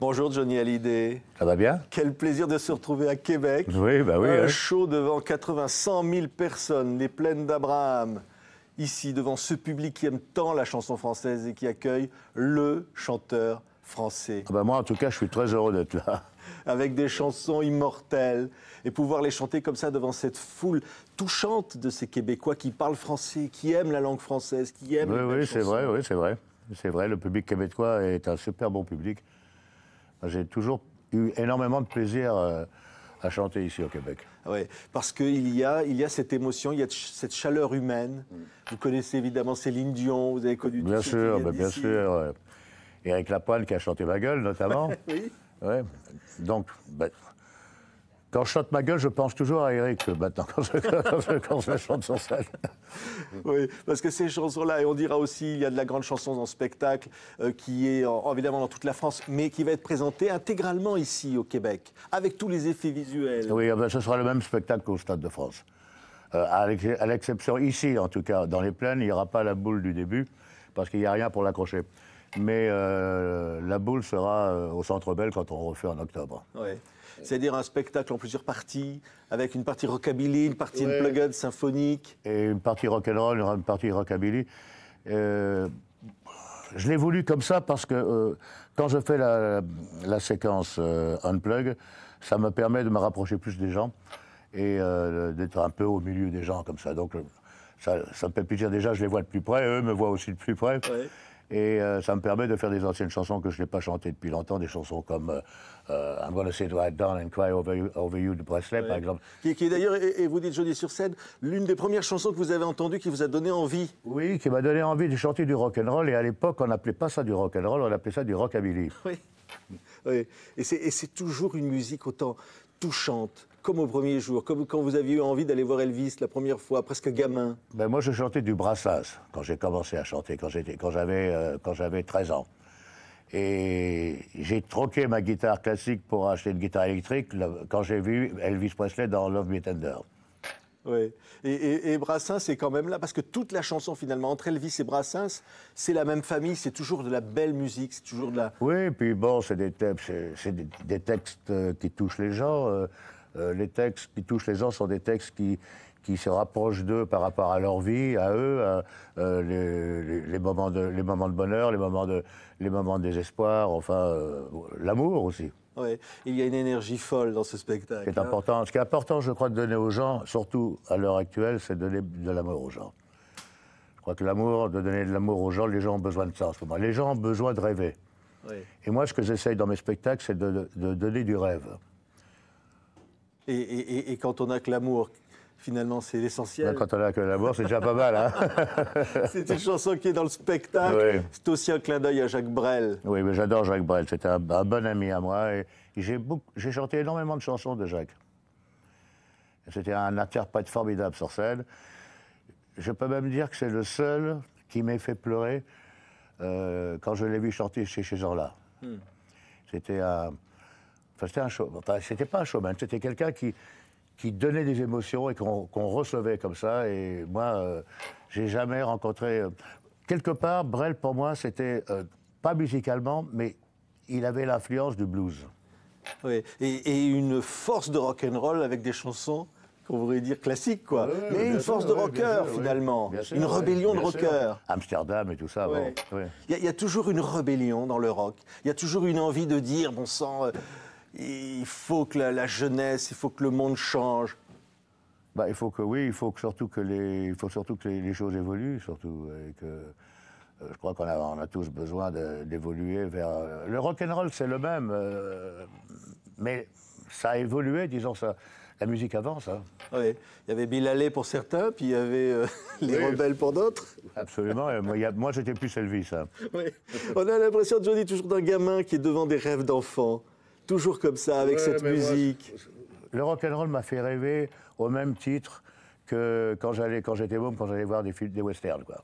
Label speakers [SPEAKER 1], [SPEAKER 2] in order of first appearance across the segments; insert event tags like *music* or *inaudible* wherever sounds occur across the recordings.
[SPEAKER 1] Bonjour Johnny Hallyday. Ça va bien Quel plaisir de se retrouver à Québec. Oui, bah oui. Un show devant 80, 100 000 personnes, les plaines d'Abraham. Ici, devant ce public qui aime tant la chanson française et qui accueille le chanteur français. Ah bah moi, en tout cas, je suis très heureux d'être là. *laughs* Avec des chansons immortelles et pouvoir les chanter comme ça devant cette foule touchante de ces Québécois qui parlent français, qui aiment la langue française, qui aiment. Oui, oui, c'est vrai, oui,
[SPEAKER 2] c'est vrai. C'est vrai, le public québécois est un super bon public. J'ai toujours eu énormément de plaisir euh, à chanter ici au Québec. Ah oui, parce qu'il y a, il y a cette émotion, il y a cette chaleur
[SPEAKER 1] humaine. Mm. Vous connaissez évidemment Céline Dion, vous avez connu... Bien sûr, ben bien sûr.
[SPEAKER 2] Éric Eric Lapointe qui a chanté Ma gueule, notamment. *laughs* oui. Ouais. Donc, ben, quand je chante ma gueule, je pense toujours à Eric euh, maintenant, *laughs* quand je, chante sur scène.
[SPEAKER 1] Oui, parce que ces chansons-là, et on dira aussi, il y a de la grande chanson en spectacle euh, qui est évidemment dans toute la France, mais qui va être présentée intégralement ici au Québec, avec tous les effets
[SPEAKER 2] visuels. Oui, ah ben, ce sera le même spectacle qu'au Stade de France. Euh, à l'exception, ici en tout cas, dans les plaines, il n'y aura pas la boule du début, parce qu'il n'y a rien pour l'accrocher. Mais euh, la boule sera euh, au Centre Bell quand on refait en octobre.
[SPEAKER 1] C'est-à-dire un spectacle en plusieurs parties, avec une partie rockabilly,
[SPEAKER 2] une partie unplugged, plug symphonique. Et une partie rock'n'roll, une partie rockabilly. Euh, je l'ai voulu comme ça parce que quand je fais la, séquence unplug, ça me permet de me rapprocher plus des gens et d'être un peu au milieu des gens comme ça. Donc ça, ça me fait plaisir déjà, je les vois de plus près, eux me voient aussi de plus près. Et euh, ça me permet de faire des anciennes chansons que je n'ai pas chantées depuis longtemps, des chansons comme euh, euh, I'm Gonna Sit Right Down and Cry Over You, over you de Presley, par exemple.
[SPEAKER 1] Qui, est d'ailleurs, et, vous dites jeudi sur scène, l'une des premières chansons que vous avez entendues
[SPEAKER 2] qui vous a donné envie. Oui, qui m'a donné envie de chanter du rock and roll. Et à l'époque, on n'appelait pas ça du rock and roll, on appelait ça du rockabilly.
[SPEAKER 1] *laughs* oui. Et c'est toujours une musique autant touchante, comme au premier jour, comme quand vous aviez eu envie d'aller voir Elvis la première fois, presque gamin
[SPEAKER 2] ben Moi, je chantais du Brassens quand j'ai commencé à chanter, quand j'avais euh, j'avais 13 ans. Et j'ai troqué ma guitare classique pour acheter une guitare électrique quand j'ai vu Elvis Presley dans Love Me Tender.
[SPEAKER 1] Oui. Et, et, Brassens, c'est quand même là, parce que toute la chanson, finalement, entre Elvis et Brassens, c'est la même famille, c'est toujours de la belle musique,
[SPEAKER 2] c'est toujours de la... Oui, et puis bon, c'est des, des, textes euh, qui touchent les gens. Euh, euh, les textes qui touchent les gens sont des textes qui, se rapprochent d'eux par rapport à leur vie, à eux, euh, les, moments de, bonheur, les moments de, les moments de désespoir, enfin, euh, l'amour aussi.
[SPEAKER 1] Oui, il y a une énergie folle dans ce spectacle. C'est hein.
[SPEAKER 2] important. Ce qui est important, je crois, de donner aux gens, surtout à l'heure actuelle, c'est de donner de l'amour aux gens. Je crois que l'amour, de donner de l'amour aux gens, les gens ont besoin de ça en ce moment. Les gens ont besoin de rêver. Et moi, ce que j'essaye dans mes spectacles, c'est de donner du rêve
[SPEAKER 1] et, quand on n'a que l'amour, finalement, c'est l'essentiel. Bah, quand on
[SPEAKER 2] n'a que l'amour, c'est déjà pas mal. Hein *laughs* c'est une chanson qui est dans le spectacle. C'est aussi un clin d'œil à Jacques Brel. Oui, mais j'adore Jacques Brel. C'était un, bon ami à moi. Et j'ai chanté énormément de chansons de Jacques. C'était un interprète formidable sur scène. Je peux même dire que c'est le seul qui m'ait fait pleurer euh, quand je l'ai vu chanter chez ces gens-là. Hmm. C'était un c'était un Enfin, c'était pas un showman, c'était quelqu'un qui, qui donnait des émotions et qu'on recevait comme ça. Et moi, euh, j'ai jamais rencontré. Euh, quelque part, Brel, pour moi, c'était euh, pas musicalement, mais il avait l'influence du blues.
[SPEAKER 1] Oui, et,
[SPEAKER 2] une force
[SPEAKER 1] de rock and roll avec des chansons qu'on voudrait dire classiques, quoi. mais une force de rocker, finalement. une rébellion de rocker.
[SPEAKER 2] Amsterdam et tout ça. oui. bon.
[SPEAKER 1] y, a toujours une rébellion dans le rock. Il y a toujours une envie de dire, bon sang, il faut que la, jeunesse,
[SPEAKER 2] il faut que le monde change. Bah, il faut que oui, il faut surtout que les, il faut surtout que les, choses évoluent, surtout et que euh, je crois qu'on a, on a tous besoin d'évoluer vers euh, le rock and roll, c'est le même, euh, mais ça a évolué, disons ça. La musique avance. Hein. Oui. Il y avait Bill pour certains, puis il y avait *laughs* les rebelles pour d'autres. Absolument. moi, j'étais plus Elvis. ça. Hein. Oui. On a l'impression,
[SPEAKER 1] Johnny, toujours d'un gamin qui est devant des rêves d'enfant. Toujours comme ça, avec cette musique.
[SPEAKER 2] le rock and roll m'a fait rêver au même titre que quand j'allais, quand j'étais môme, quand j'allais voir des films, des westerns, quoi.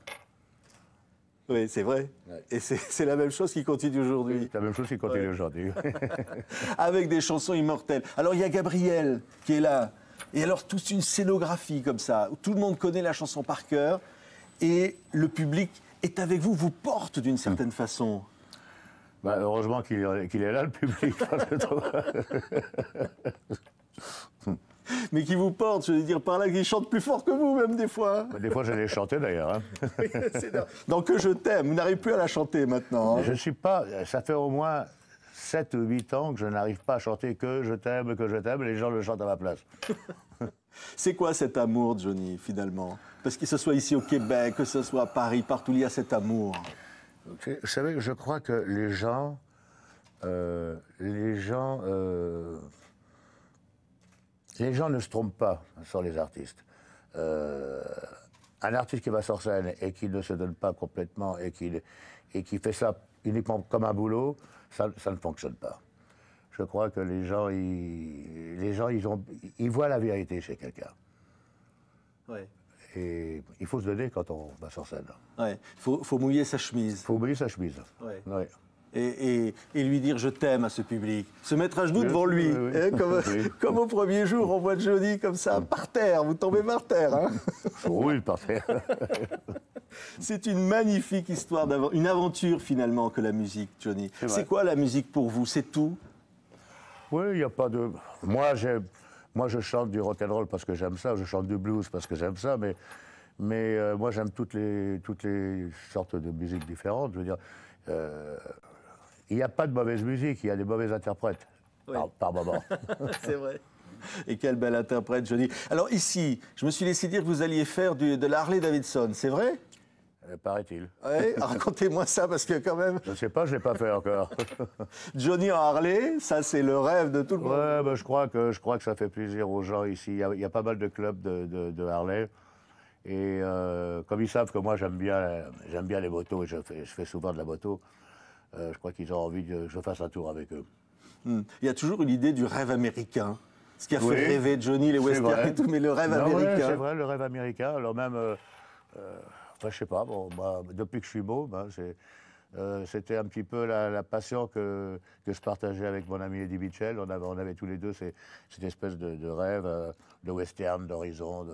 [SPEAKER 1] Oui, c'est vrai. Et c'est la même chose qui continue aujourd'hui. C'est la même chose qui continue aujourd'hui. *laughs* Avec des chansons immortelles. Alors il y a Gabriel qui est là. Et alors toute une scénographie comme ça, tout le monde connaît la chanson par cœur. Et le public est avec vous, vous porte d'une certaine mm. façon.
[SPEAKER 2] Bah, heureusement qu'il est là, le public.
[SPEAKER 1] *laughs* mais qui vous porte, je veux dire par là, qui chante plus fort que vous, même des fois. Hein.
[SPEAKER 2] Bah, des fois, j'allais chanter d'ailleurs. Hein. *laughs* Que je t'aime, vous n'arrivez plus à la chanter maintenant. Hein. Je ne suis pas. Ça fait au moins 7 ou 8 ans que je n'arrive pas à chanter que je t'aime, que je t'aime, les gens le chantent à ma place. *laughs*
[SPEAKER 1] C'est quoi cet amour, Johnny, finalement Parce que ce soit ici au Québec, que ce soit à Paris, partout, il y a cet amour.
[SPEAKER 2] Vous savez, je crois que les gens, euh, les gens, euh, les gens ne se trompent pas sur les artistes. Euh, un artiste qui va sur scène et qui ne se donne pas complètement et qui, et qui fait ça uniquement comme un boulot, ça, ne fonctionne pas. Je crois que les gens, ils, les gens, ils, ont, ils voient la vérité chez quelqu'un. Et il faut se donner quand on va sur scène. Il faut, mouiller sa chemise. Il faut mouiller sa chemise. Ouais.
[SPEAKER 1] Et, lui dire je t'aime à ce public. Se mettre à genoux devant lui, hein, *laughs* *laughs* comme, au premier jour, on voit Johnny comme ça, mm. par terre, vous tombez par terre. Hein *laughs* oh Oui, par terre. C'est une magnifique histoire, une aventure finalement que la musique,
[SPEAKER 2] Johnny. C'est
[SPEAKER 1] quoi la musique pour vous C'est tout
[SPEAKER 2] Oui, il n'y a pas de... Moi, j'ai moi, je chante du rock and roll parce que j'aime ça, je chante du blues parce que j'aime ça, mais, mais euh, moi, j'aime toutes les, toutes les sortes de musiques différentes. Je veux dire, euh, il n'y a pas de mauvaise musique, il y a des mauvais interprètes, par, moment.
[SPEAKER 1] *laughs* C'est vrai. Et quelle belle interprète, Johnny. Alors ici, je me suis laissé dire que vous alliez faire du, de l'Harley Davidson,
[SPEAKER 2] c'est vrai euh, paraît-il. Oui, *laughs* racontez-moi ça parce que quand même. Je ne sais pas, je ne l'ai pas fait encore. *laughs* Johnny en Harley, ça c'est le rêve de tout le ouais, monde. Bah, je crois que je crois que ça fait plaisir aux gens ici. Il y a, pas mal de clubs de, Harley. Et euh, comme ils savent que moi j'aime bien, j'aime bien les motos et je fais, je fais souvent de la moto, euh, je crois qu'ils ont envie que je fasse un tour avec eux. Hmm. Il y a toujours une idée du rêve américain,
[SPEAKER 1] ce qui a fait rêver Johnny, les Westerns et tout, mais le rêve américain. Ouais, c'est
[SPEAKER 2] vrai, le rêve américain. Alors même, Enfin, je sais pas. Bon, depuis que je suis beau, ben, euh, c'était un petit peu la, passion que, que, je partageais avec mon ami Eddie Mitchell. On avait, on avait tous les deux cette espèce de, rêve euh, de western, d'horizon,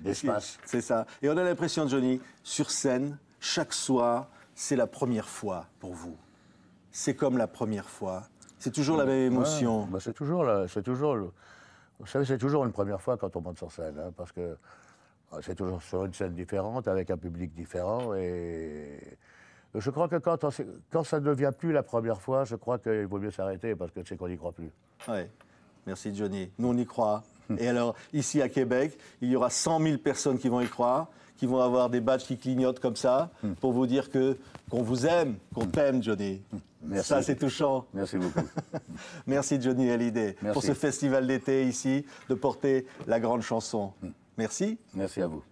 [SPEAKER 2] d'espace. C'est ça.
[SPEAKER 1] Et on a l'impression, Johnny, sur scène, chaque soir, c'est la première fois pour vous.
[SPEAKER 2] C'est comme la première fois. C'est toujours la même émotion. Bah, c'est toujours, la, toujours, c'est toujours une première fois quand on monte sur scène, hein, parce que ah, c'est toujours sur une scène différente, avec un public différent. Et je crois que quand, ça ne devient plus la première fois, je crois qu'il vaut mieux s'arrêter parce que c'est qu'on n'y croit plus.
[SPEAKER 1] Oui. Merci Johnny. Nous, on y croit. Et alors, ici à Québec, il y aura 100 000 personnes qui vont y croire, qui vont avoir des badges qui clignotent comme ça, hmm. pour vous dire que qu'on vous aime, qu'on hmm. t'aime, Johnny. Hmm. Ça, c'est touchant. Merci beaucoup. *laughs* Merci Johnny Hallyday Merci. pour ce festival d'été ici, de porter la grande chanson. Merci. Merci à vous.